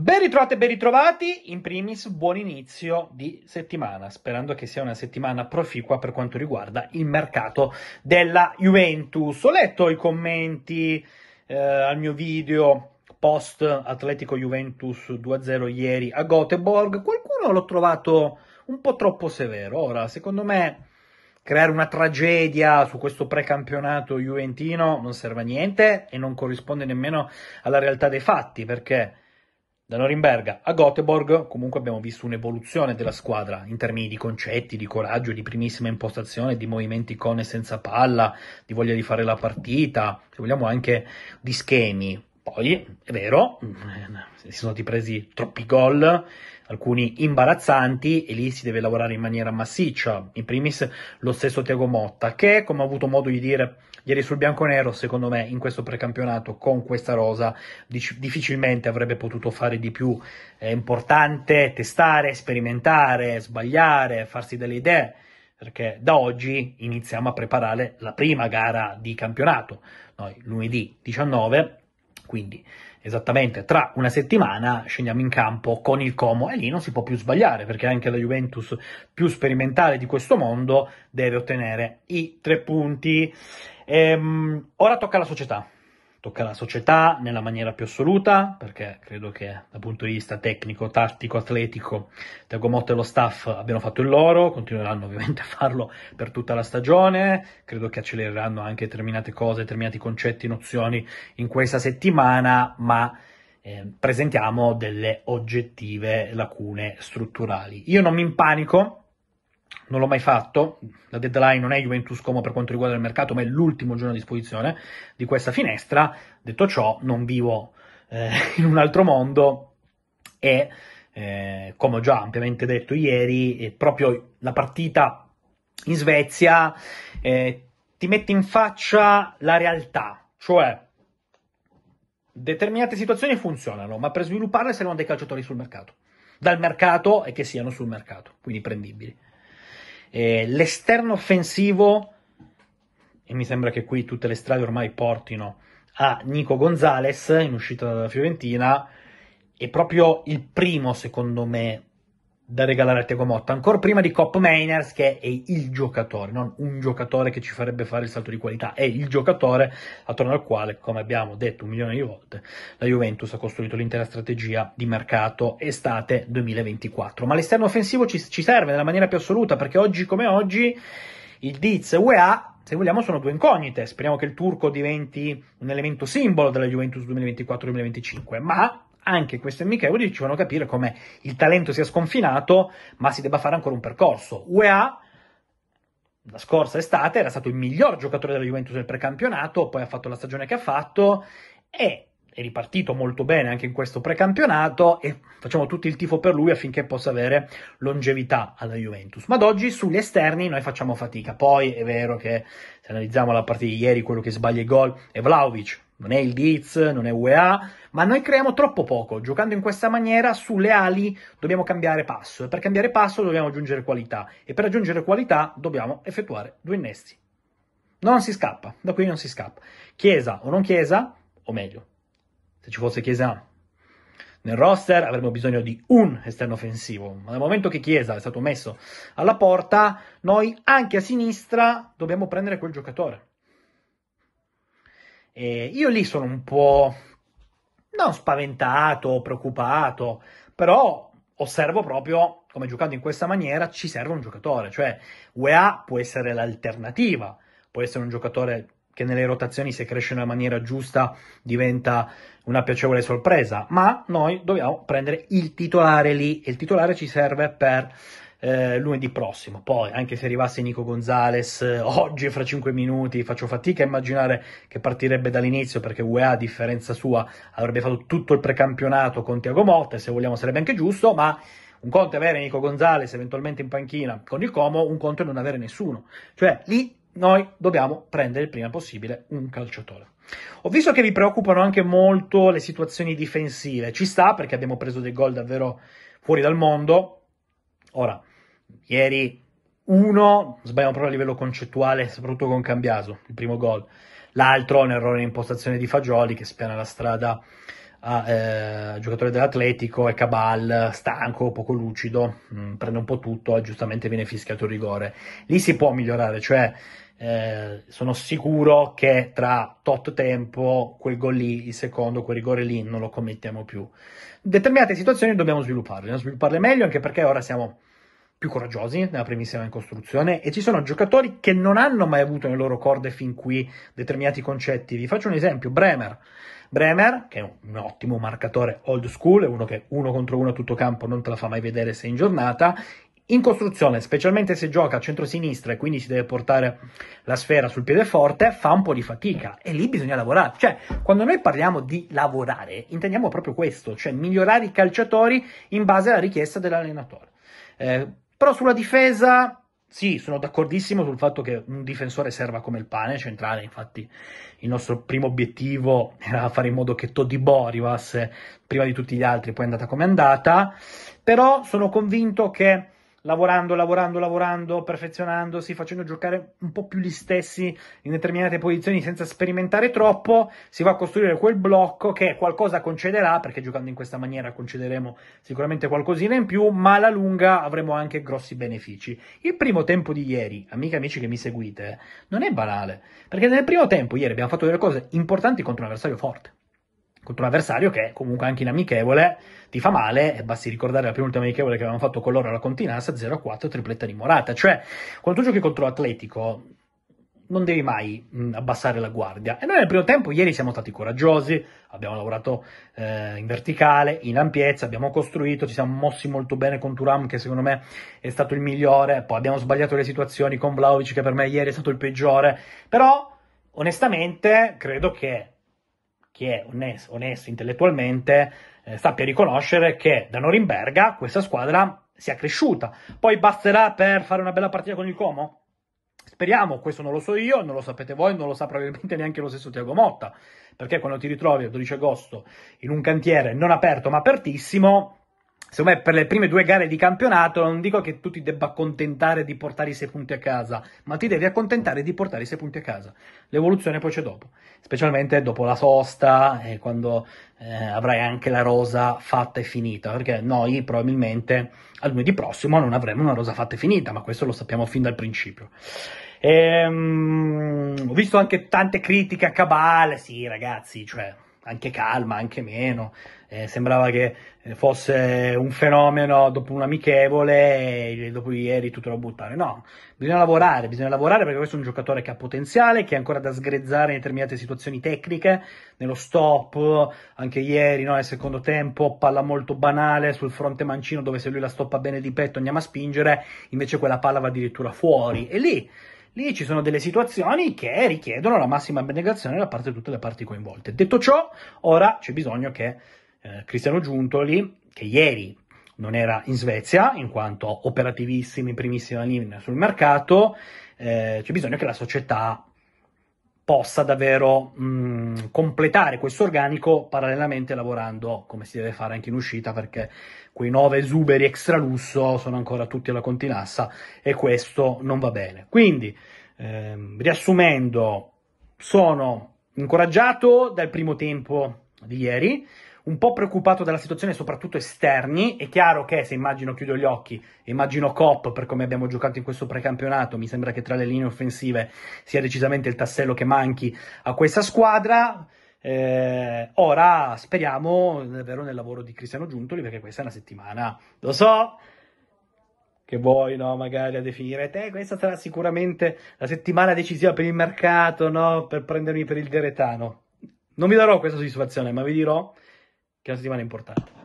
Ben ritrovati e ben ritrovati, in primis buon inizio di settimana, sperando che sia una settimana proficua per quanto riguarda il mercato della Juventus. Ho letto i commenti eh, al mio video post Atletico Juventus 2-0 ieri a Göteborg, qualcuno l'ho trovato un po' troppo severo. Ora, secondo me creare una tragedia su questo precampionato juventino non serve a niente e non corrisponde nemmeno alla realtà dei fatti, perché da Norimberga a Göteborg comunque abbiamo visto un'evoluzione della squadra in termini di concetti, di coraggio, di primissima impostazione, di movimenti con e senza palla, di voglia di fare la partita, se vogliamo anche di schemi. Poi, è vero, mm, eh, si sono ripresi troppi gol, alcuni imbarazzanti, e lì si deve lavorare in maniera massiccia. In primis lo stesso Tiago Motta, che, come ho avuto modo di dire ieri sul bianco nero, secondo me in questo precampionato con questa rosa difficilmente avrebbe potuto fare di più. È importante testare, sperimentare, sbagliare, farsi delle idee perché da oggi iniziamo a preparare la prima gara di campionato. Noi lunedì 19 quindi esattamente tra una settimana scendiamo in campo con il Como e lì non si può più sbagliare perché anche la Juventus più sperimentale di questo mondo deve ottenere i tre punti. Ehm, ora tocca alla società tocca alla società nella maniera più assoluta, perché credo che dal punto di vista tecnico, tattico, atletico, Tiago Motta e lo staff abbiano fatto il loro, continueranno ovviamente a farlo per tutta la stagione, credo che accelereranno anche determinate cose, determinati concetti, nozioni in questa settimana, ma eh, presentiamo delle oggettive lacune strutturali. Io non mi impanico, non l'ho mai fatto, la deadline non è Juventus Como per quanto riguarda il mercato, ma è l'ultimo giorno a disposizione di questa finestra. Detto ciò, non vivo eh, in un altro mondo e, eh, come ho già ampiamente detto ieri, proprio la partita in Svezia eh, ti mette in faccia la realtà, cioè determinate situazioni funzionano, ma per svilupparle servono dei calciatori sul mercato, dal mercato e che siano sul mercato, quindi prendibili. Eh, l'esterno offensivo, e mi sembra che qui tutte le strade ormai portino a Nico Gonzalez in uscita dalla Fiorentina, è proprio il primo, secondo me, da regalare a Tiago Motta, ancora prima di Cop Mainers, che è il giocatore, non un giocatore che ci farebbe fare il salto di qualità, è il giocatore attorno al quale, come abbiamo detto un milione di volte, la Juventus ha costruito l'intera strategia di mercato estate 2024. Ma l'esterno offensivo ci, ci serve nella maniera più assoluta, perché oggi come oggi il Diz e UEA se vogliamo, sono due incognite. Speriamo che il turco diventi un elemento simbolo della Juventus 2024-2025, ma anche queste amichevoli ci fanno capire come il talento sia sconfinato, ma si debba fare ancora un percorso. UEA la scorsa estate era stato il miglior giocatore della Juventus nel precampionato, poi ha fatto la stagione che ha fatto e è ripartito molto bene anche in questo precampionato e facciamo tutto il tifo per lui affinché possa avere longevità alla Juventus. Ma ad oggi sugli esterni noi facciamo fatica. Poi è vero che se analizziamo la partita di ieri, quello che sbaglia i gol è Vlaovic, non è il Diz, non è UEA, ma noi creiamo troppo poco. Giocando in questa maniera, sulle ali dobbiamo cambiare passo e per cambiare passo dobbiamo aggiungere qualità e per aggiungere qualità dobbiamo effettuare due innesti. Non si scappa, da qui non si scappa. Chiesa o non chiesa, o meglio, se ci fosse chiesa nel roster avremmo bisogno di un esterno offensivo, ma dal momento che Chiesa è stato messo alla porta, noi anche a sinistra dobbiamo prendere quel giocatore. Eh, io lì sono un po' non spaventato, preoccupato, però osservo proprio come giocando in questa maniera ci serve un giocatore, cioè UEA può essere l'alternativa, può essere un giocatore che nelle rotazioni se cresce in una maniera giusta diventa una piacevole sorpresa, ma noi dobbiamo prendere il titolare lì e il titolare ci serve per eh, lunedì prossimo. Poi, anche se arrivasse Nico Gonzalez eh, oggi, fra 5 minuti, faccio fatica a immaginare che partirebbe dall'inizio perché UEA, a differenza sua, avrebbe fatto tutto il precampionato con Tiago Motta e se vogliamo sarebbe anche giusto, ma un conto è avere Nico Gonzalez eventualmente in panchina con il Como, un conto è non avere nessuno. Cioè, lì noi dobbiamo prendere il prima possibile un calciatore. Ho visto che vi preoccupano anche molto le situazioni difensive. Ci sta perché abbiamo preso dei gol davvero fuori dal mondo. Ora, Ieri uno sbagliamo proprio a livello concettuale, soprattutto con Cambiaso, il primo gol. L'altro un errore in impostazione di Fagioli che spiana la strada a eh, giocatore dell'Atletico e Cabal, stanco, poco lucido, mh, mm, prende un po' tutto e eh, giustamente viene fischiato il rigore. Lì si può migliorare, cioè eh, sono sicuro che tra tot tempo quel gol lì, il secondo, quel rigore lì non lo commettiamo più. Determinate situazioni dobbiamo svilupparle, dobbiamo svilupparle meglio anche perché ora siamo più coraggiosi nella primissima in costruzione e ci sono giocatori che non hanno mai avuto nelle loro corde fin qui determinati concetti. Vi faccio un esempio, Bremer. Bremer, che è un ottimo marcatore old school, è uno che uno contro uno a tutto campo non te la fa mai vedere se in giornata, in costruzione, specialmente se gioca a centro-sinistra e quindi si deve portare la sfera sul piede forte, fa un po' di fatica e lì bisogna lavorare. Cioè, quando noi parliamo di lavorare, intendiamo proprio questo, cioè migliorare i calciatori in base alla richiesta dell'allenatore. Eh, però sulla difesa, sì, sono d'accordissimo sul fatto che un difensore serva come il pane centrale, infatti il nostro primo obiettivo era fare in modo che Todibo arrivasse prima di tutti gli altri, poi è andata come è andata, però sono convinto che lavorando, lavorando, lavorando, perfezionandosi, facendo giocare un po' più gli stessi in determinate posizioni senza sperimentare troppo, si va a costruire quel blocco che qualcosa concederà, perché giocando in questa maniera concederemo sicuramente qualcosina in più, ma alla lunga avremo anche grossi benefici. Il primo tempo di ieri, amiche e amici che mi seguite, non è banale, perché nel primo tempo ieri abbiamo fatto delle cose importanti contro un avversario forte contro un avversario che comunque anche in amichevole ti fa male e basti ricordare la prima ultima amichevole che avevamo fatto con loro alla Continassa 0-4 tripletta di Morata cioè quando tu giochi contro l'Atletico non devi mai mh, abbassare la guardia e noi nel primo tempo ieri siamo stati coraggiosi abbiamo lavorato eh, in verticale in ampiezza abbiamo costruito ci siamo mossi molto bene con Turam che secondo me è stato il migliore poi abbiamo sbagliato le situazioni con Vlaovic che per me ieri è stato il peggiore però onestamente credo che chi è onesto, onesto intellettualmente eh, sappia riconoscere che da Norimberga questa squadra si è cresciuta. Poi basterà per fare una bella partita con il Como? Speriamo, questo non lo so io, non lo sapete voi, non lo sa probabilmente neanche lo stesso Tiago Motta, perché quando ti ritrovi il 12 agosto in un cantiere non aperto ma apertissimo, secondo me per le prime due gare di campionato non dico che tu ti debba accontentare di portare i sei punti a casa, ma ti devi accontentare di portare i sei punti a casa. L'evoluzione poi c'è dopo, specialmente dopo la sosta e eh, quando eh, avrai anche la rosa fatta e finita, perché noi probabilmente al lunedì prossimo non avremo una rosa fatta e finita, ma questo lo sappiamo fin dal principio. E, ehm, ho visto anche tante critiche a Cabale, sì ragazzi, cioè anche calma, anche meno. Eh, sembrava che eh, fosse un fenomeno dopo un amichevole e dopo ieri tutto da buttare. No, bisogna lavorare, bisogna lavorare perché questo è un giocatore che ha potenziale, che è ancora da sgrezzare in determinate situazioni tecniche, nello stop, anche ieri no, nel secondo tempo, palla molto banale sul fronte mancino dove se lui la stoppa bene di petto andiamo a spingere, invece quella palla va addirittura fuori. E lì Lì ci sono delle situazioni che richiedono la massima abnegazione da parte di tutte le parti coinvolte. Detto ciò, ora c'è bisogno che eh, Cristiano Giuntoli, che ieri non era in Svezia, in quanto operativissimo in primissima linea sul mercato, eh, c'è bisogno che la società possa davvero mh, completare questo organico parallelamente lavorando come si deve fare anche in uscita perché quei nove esuberi extra lusso sono ancora tutti alla continassa e questo non va bene. Quindi, ehm, riassumendo, sono incoraggiato dal primo tempo di ieri, un po' preoccupato dalla situazione, soprattutto esterni. È chiaro che se immagino chiudo gli occhi, immagino Cop per come abbiamo giocato in questo precampionato, mi sembra che tra le linee offensive sia decisamente il tassello che manchi a questa squadra. Eh, ora speriamo davvero nel lavoro di Cristiano Giuntoli perché questa è una settimana, lo so che vuoi, no, magari a definire te, questa sarà sicuramente la settimana decisiva per il mercato, no, per prendermi per il deretano. Non vi darò questa soddisfazione, ma vi dirò que no se te van a importar.